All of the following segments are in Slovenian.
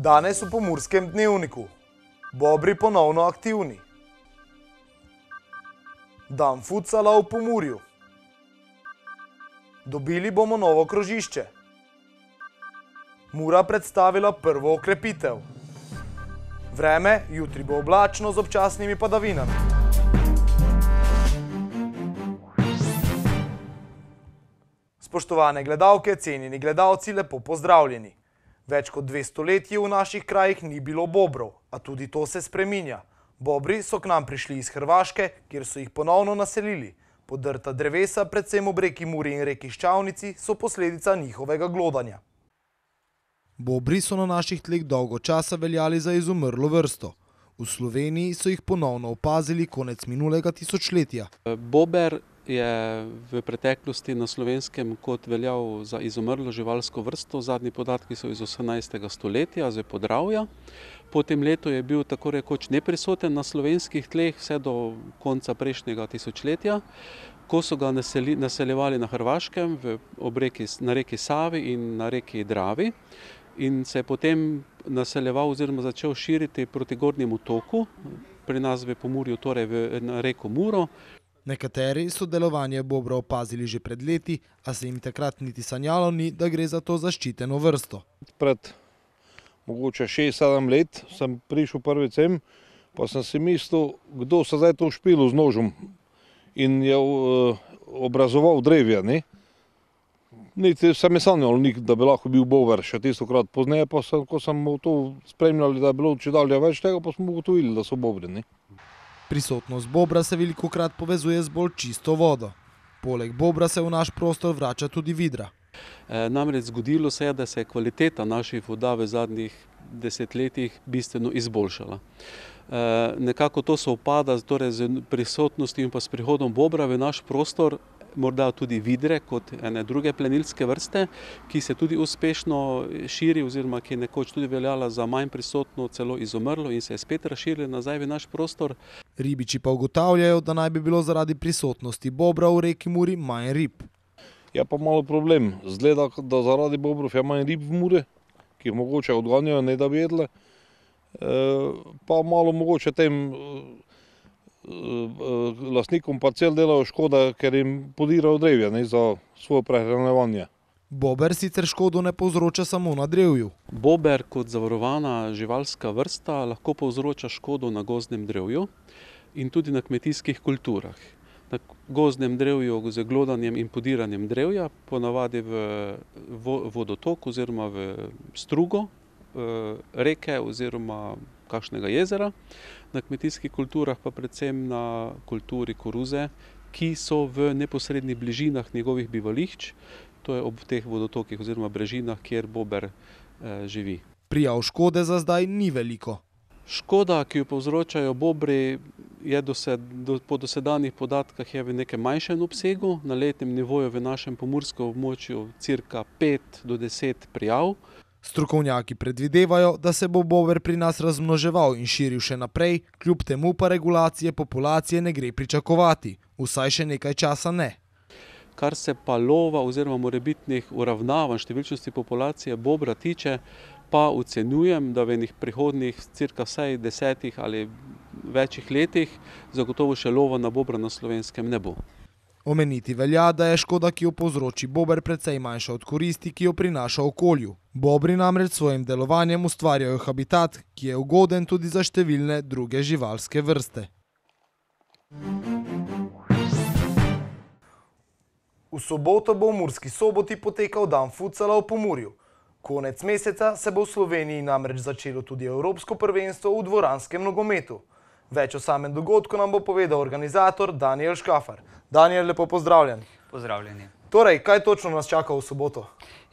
Danes v pomorskem dnevniku, bobri ponovno aktivni. Dan fucala v pomorju. Dobili bomo novo krožišče. Mura predstavila prvo okrepitev. Vreme jutri bo oblačno z občasnimi padavinami. Spoštovane gledalke, cenjeni gledalci, lepo pozdravljeni. Več kot dve stoletji v naših krajih ni bilo bobrov, a tudi to se spreminja. Bobri so k nam prišli iz Hrvaške, kjer so jih ponovno naselili. Podrta drevesa, predvsem ob reki Muri in reki Ščavnici, so posledica njihovega glodanja. Bobri so na naših tleh dolgo časa veljali za izumrlo vrsto. V Sloveniji so jih ponovno opazili konec minulega tisočletja. Bober je v preteklosti na slovenskem kot veljal za izumrlo živalsko vrsto, zadnji podatki so iz 18. stoletja, za podravja. Po tem letu je bil tako rekoč neprisoten na slovenskih tleh vse do konca prejšnjega tisočletja, ko so ga naseljevali na Hrvaškem, v obreki, na reki Savi in na reki Dravi. In se je potem naseljeval oziroma začel širiti proti Gornjemu toku, pri nas v Pomorju, torej v reko Muro. Nekateri so delovanje Bobra opazili že pred leti, a se jim takrat niti sanjalo ni, da gre za to zaščiteno vrsto. Pred mogoče 6-7 let sem prišel prvi cem, pa sem si mislil, kdo se zdaj to špilo z nožem in je eh, obrazoval drevja. Ne? Sam je sanjal, da bi lahko bil Bover še tisto krat pozneje, pa sem, ko sem to spremljal, da je bilo če dalje več tega, pa smo ugotovili, da so Bobreni. Prisotnost Bobra se veliko krat povezuje z bolj čisto vodo. Poleg Bobra se v naš prostor vrača tudi vidra. E, namreč zgodilo se je, da se je kvaliteta naših voda v zadnjih desetletjih bistveno izboljšala. E, nekako to se upada torej z prisotnostjo in pa s prihodom Bobra v naš prostor, morda tudi vidre, kot ene druge plenilske vrste, ki se tudi uspešno širi, oziroma ki je nekoč tudi veljala za manj prisotno, celo izumrlo in se je spet razširila nazaj v naš prostor. Ribiči pa ugotavljajo, da naj bi bilo zaradi prisotnosti bobra v reki Muri manj rib. Je ja, pa malo problem. Zgleda, da zaradi bobrov je manj rib v Muri, ki jih mogoče odganjajo, ne da bi jedle. E, pa malo mogoče tem. E, Eh, eh, lastnikom pa cel delajo škoda, ker jim podirajo drevje ne, za svoje prehranevanje. Bober sicer škodo ne povzroča samo na drevju. Bober kot zavarovana živalska vrsta lahko povzroča škodo na gozdnem drevju in tudi na kmetijskih kulturah. Na gozdnem drevju z glodanjem in podiranjem drevja, ponavadi v vodotok oziroma v strugo eh, reke oziroma kakšnega jezera, na kmetijskih kulturah, pa predvsem na kulturi koruze, ki so v neposrednih bližinah njegovih bivališč, to je ob teh vodotokih oziroma brežinah, kjer Bober eh, živi. Prijav škode za zdaj ni veliko. Škoda, ki jo povzročajo bobri, je dosed, do, po dosedanjih podatkah v nekem manjšem obsegu, na letnem nivoju v našem pomorskem območju, cirka 5 do 10 prijav. Strokovnjaki predvidevajo, da se bo bover pri nas razmnoževal in širil še naprej, kljub temu pa regulacije populacije ne gre pričakovati, vsaj še nekaj časa ne. Kar se pa lova oziroma morebitnih uravnavanj številčnosti populacije bobra tiče, pa ocenjujem, da v enih prihodnih cirka vsaj desetih ali večjih letih zagotovo še lova na bobra na slovenskem ne bo. Omeniti velja, da je škoda, ki jo povzroči bober, precej manjša od koristi, ki jo prinaša okolju. Bobri namreč svojim delovanjem ustvarjajo habitat, ki je ugoden tudi za številne druge živalske vrste. V soboto bo v Murski soboti potekal dan futsala v Pomurju. Konec meseca se bo v Sloveniji namreč začelo tudi Evropsko prvenstvo v dvoranskem nogometu. Več o samem dogodku nam bo povedal organizator Daniel Škafar. Daniel, lepo pozdravljen. Pozdravljeni. Torej, kaj točno nas čaka v soboto?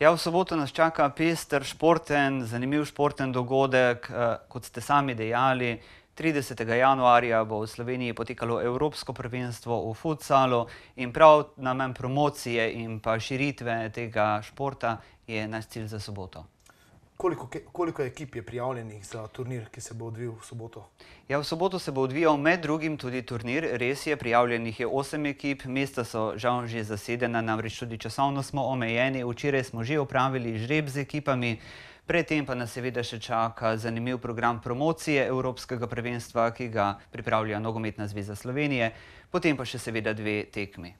Ja, v soboto nas čaka pester, športen, zanimiv športen dogodek. Eh, kot ste sami dejali, 30. januarja bo v Sloveniji potekalo Evropsko prvenstvo v futsalu in prav namen promocije in pa širitve tega športa je naš cilj za soboto. Koliko, koliko ekip je prijavljenih za turnir, ki se bo odvijal v soboto? Ja, v soboto se bo odvijal med drugim tudi turnir. Res je, prijavljenih je osem ekip, mesta so žal že zasedena, namreč tudi časovno smo omejeni. Včeraj smo že opravili žreb z ekipami. Predtem pa nas seveda še čaka zanimiv program promocije Evropskega prvenstva, ki ga pripravlja Nogometna zveza Slovenije, potem pa še seveda dve tekmi.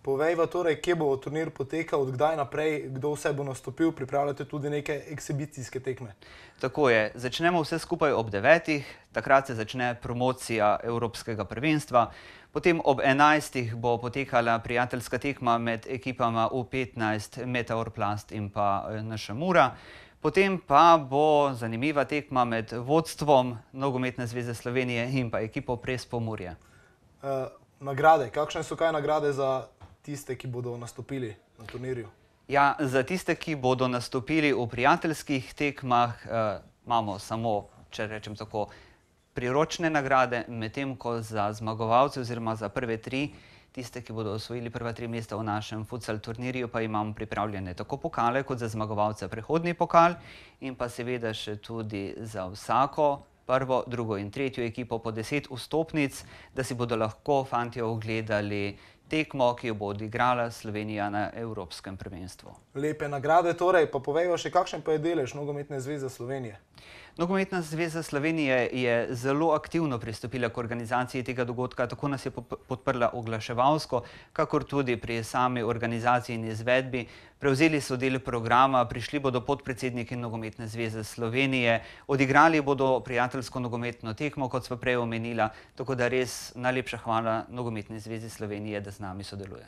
Povej, torej, kje bo turnir potekal, odkdaj naprej, kdo vse bo nastopil, pripravljate tudi neke ekshibicijske tekme. Tako je, začnemo vse skupaj ob 9. Takrat se začne promocija Evropskega prvenstva. Potem ob 11. bo potekala prijateljska tekma med ekipama U15, Meteorplast in pa eh, naša Mura. Potem pa bo zanimiva tekma med vodstvom Nogometne zveze Slovenije in pa ekipo Prespomurje. Uh, eh, nagrade, kakšne so kaj nagrade za? tiste, ki bodo nastopili na turnirju? Ja, za tiste, ki bodo nastopili v prijateljskih tekmah, eh, imamo samo, če rečem tako, priročne nagrade, medtem ko za zmagovalce oziroma za prve tri, tiste, ki bodo osvojili prva tri mesta v našem futsal turnirju, pa imamo pripravljene tako pokale kot za zmagovalce prehodni pokal in pa seveda še tudi za vsako. Prvo, drugo in tretjo ekipo po deset vstopnic, da si bodo lahko fanti ogledali tekmo, ki jo bo odigrala Slovenija na Evropskem prvenstvu. Lepe nagrade, torej pa povejo še, kakšen pa je delež Nogometne zveze Slovenije. Nogometna zveza Slovenije je zelo aktivno pristopila k organizaciji tega dogodka, tako nas je podprla oglaševalsko, kakor tudi pri sami organizaciji in izvedbi. Prevzeli so del programa, prišli bodo podpredsedniki Nogometne zveze Slovenije, odigrali bodo prijateljsko nogometno tekmo, kot smo prej omenila, tako da res najlepša hvala Nogometne zveze Slovenije, da nami sodeluje.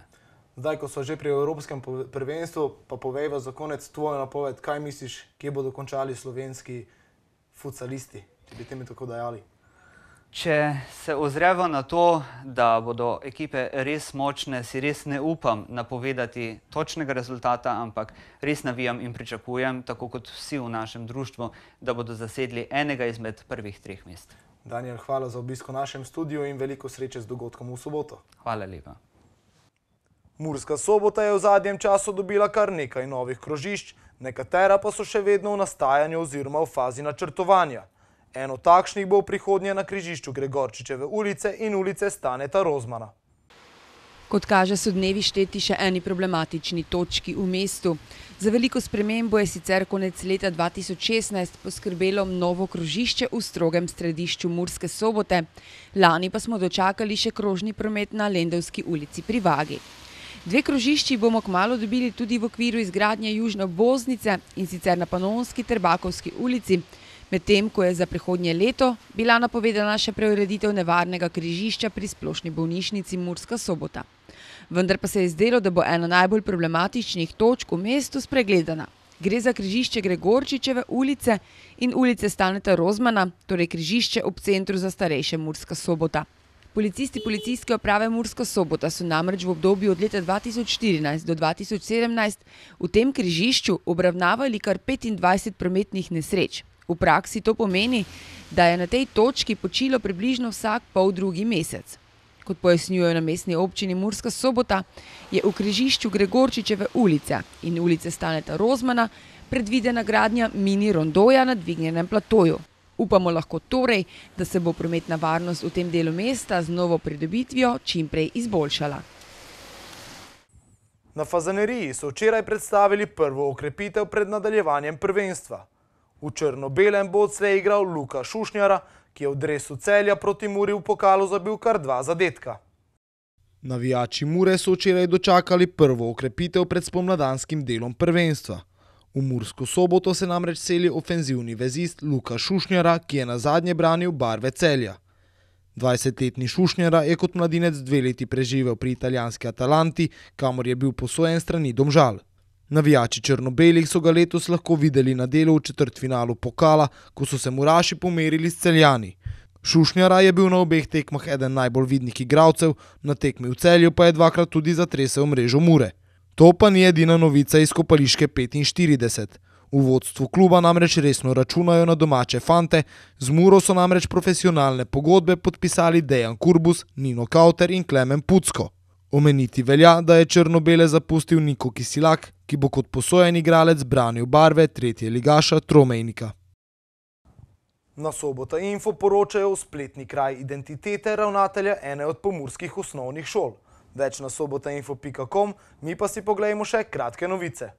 Zdaj, ko smo že pri Evropskem prvenstvu, pa povej za konec tvoje napoved, kaj misliš, kje bodo končali slovenski futbalisti, če bi temi tako dajali? Če se ozrevo na to, da bodo ekipe res močne, si res ne upam napovedati točnega rezultata, ampak res navijam in pričakujem, tako kot vsi v našem društvu, da bodo zasedli enega izmed prvih treh mest. Daniel, hvala za obisko v našem studiu in veliko sreče z dogodkom v soboto. Hvala lepa. Murska sobota je v zadnjem času dobila kar nekaj novih krožišč, nekatera pa so še vedno v nastajanju oziroma v fazi načrtovanja. Eno takšnih bo v prihodnje na križišču Gregorčičeve ulice in ulice Staneta Rozmana. Kot kaže, so dnevi šteti še eni problematični točki v mestu. Za veliko spremembo je sicer konec leta 2016 poskrbelo novo krožišče v strogem središču Murske sobote. Lani pa smo dočakali še krožni promet na Lendovski ulici pri Vagi. Dve krožišči bomo kmalo dobili tudi v okviru izgradnje Južne obvoznice in sicer na Panonski ter Bakovski ulici. Medtem, ko je za prihodnje leto bila napovedana še preureditev nevarnega križišča pri splošni bolnišnici Murska sobota. Vendar pa se je zdelo, da bo ena najbolj problematičnih točk v mestu spregledana. Gre za križišče Gregorčičeve ulice in ulice Staneta Rozmana, torej križišče ob centru za starejše Murska sobota. Policisti policijske oprave Mursko sobota so namreč v obdobju od leta 2014 do 2017 v tem križišču obravnavali kar 25 prometnih nesreč. V praksi to pomeni, da je na tej točki počilo približno vsak pol drugi mesec. Kot pojasnjujejo na mestni občini Murska sobota, je v križišču Gregorčičeve ulice in ulice Staneta Rozmana predvidena gradnja mini rondoja na dvignjenem platoju. Upamo lahko torej, da se bo prometna varnost v tem delu mesta z novo pridobitvijo čim prej izboljšala. Na Fazaneriji so včeraj predstavili prvo okrepitev pred nadaljevanjem prvenstva. V črno-belem bo odsle igral Luka Šušnjara, ki je v dresu celja proti Muri v pokalu zabil kar dva zadetka. Navijači Mure so včeraj dočakali prvo okrepitev pred spomladanskim delom prvenstva – V Mursko soboto se namreč seli ofenzivni vezist Luka Šušnjara, ki je nazadnje branil barve celja. 20-letni Šušnjara je kot mladinec dve leti preživel pri italijanski Atalanti, kamor je bil posojen strani Domžal. Navijači Črnobelih so ga letos lahko videli na delu v četrtfinalu pokala, ko so se muraši pomerili s celjani. Šušnjara je bil na obeh tekmah eden najbolj vidnih igralcev, na tekmi v celju pa je dvakrat tudi zatresel mrežo Mure. To pa ni edina novica iz kopališke 45. V vodstvu kluba namreč resno računajo na domače fante, z Muro so namreč profesionalne pogodbe podpisali Dejan Kurbus, Nino Kauter in Klemen Pucko. Omeniti velja, da je črno-bele zapustil Niko Kisilak, ki bo kot posojen igralec branil barve tretje ligaša Tromejnika. Na sobota info poročajo v spletni kraj identitete ravnatelja ene od pomurskih osnovnih šol – več na sobotainfo.com, mi pa si pogledajmo še kratke novice.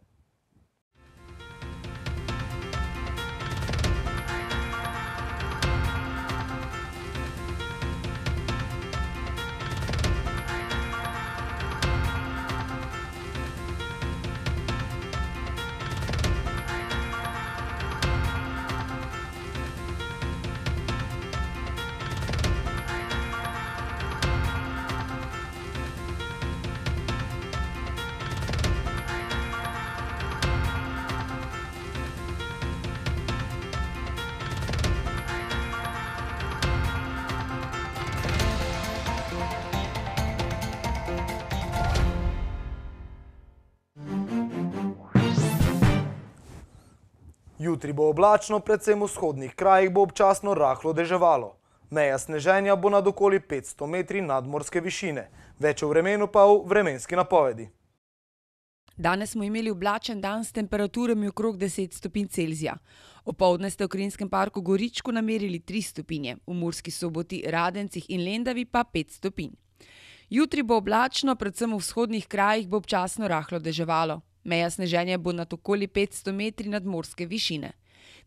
Jutri bo oblačno, predvsem v vzhodnih krajih bo občasno rahlo deževalo. Meja sneženja bo nad okoli 500 metri nadmorske višine, več o vremenu pa v vremenski napovedi. Danes smo imeli oblačen dan s temperaturami okrog 10 stopin Celzija. Opovdne ste v Krinskem parku Goričku namerili 3 stopinje, v Murski soboti, Radencih in Lendavi pa 5 stopin. Jutri bo oblačno, predvsem v vzhodnih krajih bo občasno rahlo deževalo. Meja sneženja bo na okoli 500 metri nadmorske višine.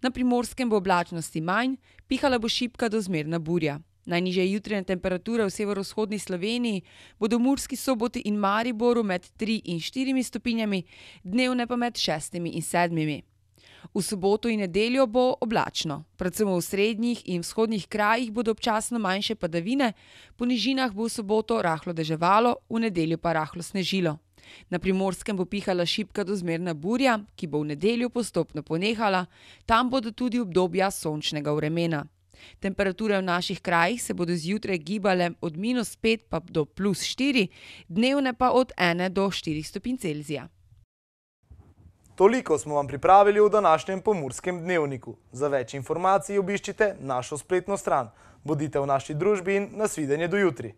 Na primorskem bo oblačnosti manj, pihala bo šipka do zmerna burja. Najnižje jutrene temperature v severovzhodni Sloveniji bodo v Murski soboti in Mariboru med 3 in 4 stopinjami, dnevne pa med 6 in 7. V soboto in nedeljo bo oblačno, predvsem v srednjih in vzhodnih krajih bodo občasno manjše padavine, po nižinah bo v soboto rahlo deževalo, v nedeljo pa rahlo snežilo. Na primorskem bo pihala šipka dozmerna burja, ki bo v nedeljo postopno ponehala, tam bodo tudi obdobja sončnega vremena. Temperature v naših krajih se bodo zjutraj gibale od minus 5 pa do plus 4, dnevne pa od 1 do 4 stopinj Celzija. Toliko smo vam pripravili v današnjem pomorskem dnevniku. Za več informacij obiščite našo spletno stran. Bodite v naši družbi in nasvidenje do jutri.